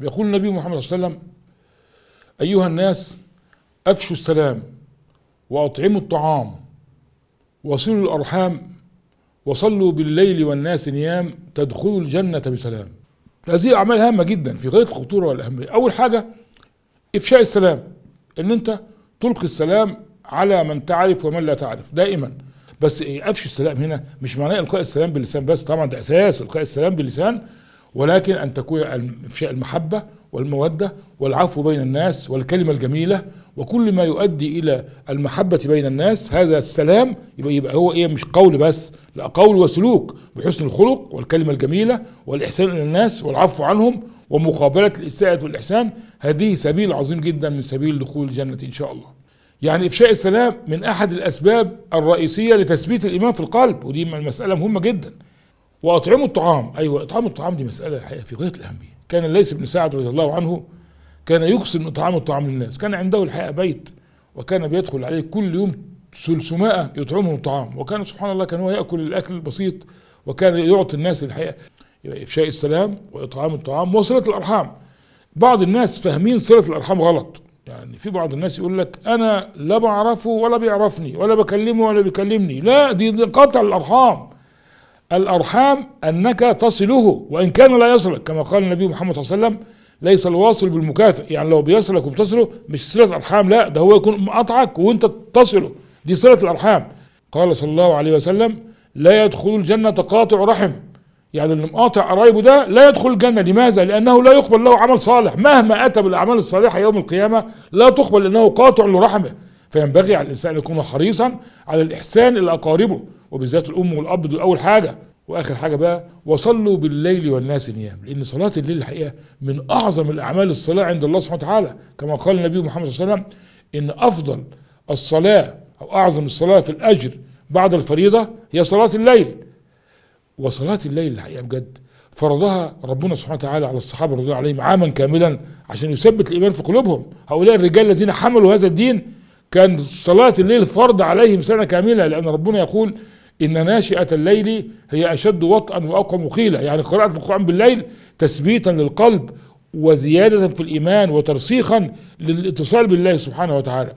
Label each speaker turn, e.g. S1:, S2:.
S1: يقول النبي محمد صلى الله عليه وسلم أيها الناس أفشوا السلام وأطعموا الطعام وصلوا الأرحام وصلوا بالليل والناس نيام تدخلوا الجنة بسلام هذه أعمال هامة جدا في غاية الخطورة والأهمية أول حاجة إفشاء السلام إن أنت تلقي السلام على من تعرف ومن لا تعرف دائما بس إيه أفش السلام هنا مش معناه إلقاء السلام باللسان بس طبعا ده أساس إلقاء السلام باللسان ولكن أن تكون إفشاء المحبة والمودة والعفو بين الناس والكلمة الجميلة وكل ما يؤدي إلى المحبة بين الناس هذا السلام يبقى, يبقى هو إيه مش قول بس لا قول وسلوك بحسن الخلق والكلمة الجميلة والإحسان إلى الناس والعفو عنهم ومقابلة الإساءة والإحسان هذه سبيل عظيم جدا من سبيل دخول الجنة إن شاء الله يعني إفشاء السلام من أحد الأسباب الرئيسية لتثبيت الإيمان في القلب ودي مسألة مهمة جدا واطعموا الطعام ايوه اطعام الطعام دي مساله حقيقه في غايه الاهميه كان ليس بن سعد رضي الله عنه كان يقسم اطعام الطعام للناس كان عنده الحقيقه بيت وكان بيدخل عليه كل يوم 300 يطعمهم طعام وكان سبحان الله كان هو ياكل الاكل البسيط وكان يعطي الناس الحقيقه افشاء السلام واطعام الطعام وصله الارحام بعض الناس فاهمين صله الارحام غلط يعني في بعض الناس يقول لك انا لا بعرفه ولا بيعرفني ولا بكلمه ولا بيكلمني لا دي قطع الارحام الأرحام أنك تصله وإن كان لا يصلك كما قال النبي محمد صلى الله عليه وسلم ليس الواصل بالمكافئ يعني لو بيصلك وبتصله مش صلة أرحام لا ده هو يكون مقاطعك وأنت تصله دي صلة الأرحام قال صلى الله عليه وسلم لا يدخل الجنة قاطع رحم يعني اللي مقاطع قرايبه ده لا يدخل الجنة لماذا؟ لأنه لا يقبل له عمل صالح مهما أتى بالأعمال الصالحة يوم القيامة لا تقبل لأنه قاطع لرحمه فينبغي على الانسان ان يكون حريصا على الاحسان الى اقاربه وبالذات الام والاب دول اول حاجه واخر حاجه بقى وصلوا بالليل والناس نيام لان صلاه الليل الحقيقه من اعظم الاعمال الصلاه عند الله سبحانه وتعالى كما قال النبي محمد صلى الله عليه وسلم ان افضل الصلاه او اعظم الصلاه في الاجر بعد الفريضه هي صلاه الليل وصلاه الليل الحقيقه بجد فرضها ربنا سبحانه وتعالى على الصحابه رضي الله عليهم عاما كاملا عشان يثبت الايمان في قلوبهم هؤلاء الرجال الذين حملوا هذا الدين كان صلاة الليل فرض عليهم سنة كاملة لأن ربنا يقول إن ناشئة الليل هي أشد وطئا وأقوم مخيلة يعني قراءة القرآن بالليل تثبيتا للقلب وزيادة في الإيمان وترسيخا للاتصال بالله سبحانه وتعالى